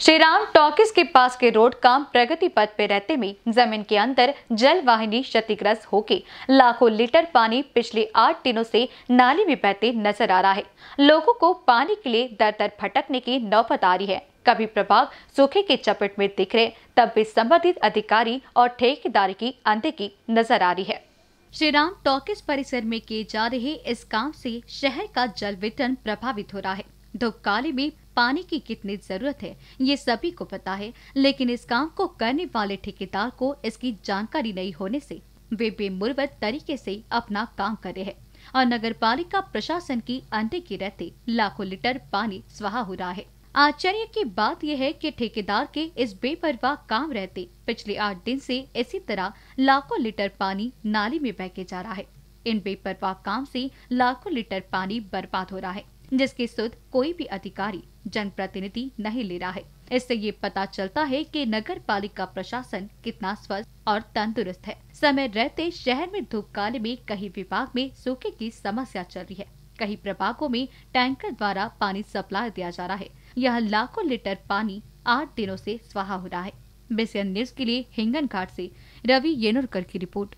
Shri Ram talkies के पास के road काम प्रगति पथ पे रहते में जमीन के अंदर जल वाहिनी क्षतिग्रस्त होके लाखों लीटर पानी पिछले आठ दिनों से नाली में बहते नजर आ रहा है लोगों को पानी के लिए दर दर भटकने की नौबत आ रही है कभी प्रभाग सूखे के चपेट में दिख रहे तब भी संबंधित अधिकारी और ठेकेदार की की नजर आ रही है श्री राम टॉकिस परिसर में किए जा रहे इस काम से शहर का जल वितरण प्रभावित हो रहा है धूपकाली में पानी की कितनी जरूरत है ये सभी को पता है लेकिन इस काम को करने वाले ठेकेदार को इसकी जानकारी नहीं होने से वे बेमुरवत तरीके से अपना काम कर रहे हैं और नगर पालिका प्रशासन की अंडे की रहते लाखों लीटर पानी स्वाहा हो रहा है आश्चर्य की बात यह है कि ठेकेदार के इस बेपरवाह काम रहते पिछले आठ दिन से इसी तरह लाखों लीटर पानी नाली में बहके जा रहा है इन बेपरवाह काम से लाखों लीटर पानी बर्बाद हो रहा है जिसकी सुध कोई भी अधिकारी जनप्रतिनिधि नहीं ले रहा है इससे ये पता चलता है कि नगर पालिका प्रशासन कितना स्वस्थ और तंदुरुस्त है समय रहते शहर में धूप काले में कहीं विभाग में सूखे की समस्या चल रही है कई प्रभागों में टैंकर द्वारा पानी सप्लाई दिया जा रहा है यहाँ लाखों लीटर पानी आठ दिनों से स्वाहा हो रहा है बेसियन न्यूज के लिए हिंगन घाट ऐसी रवि येनुरकर की रिपोर्ट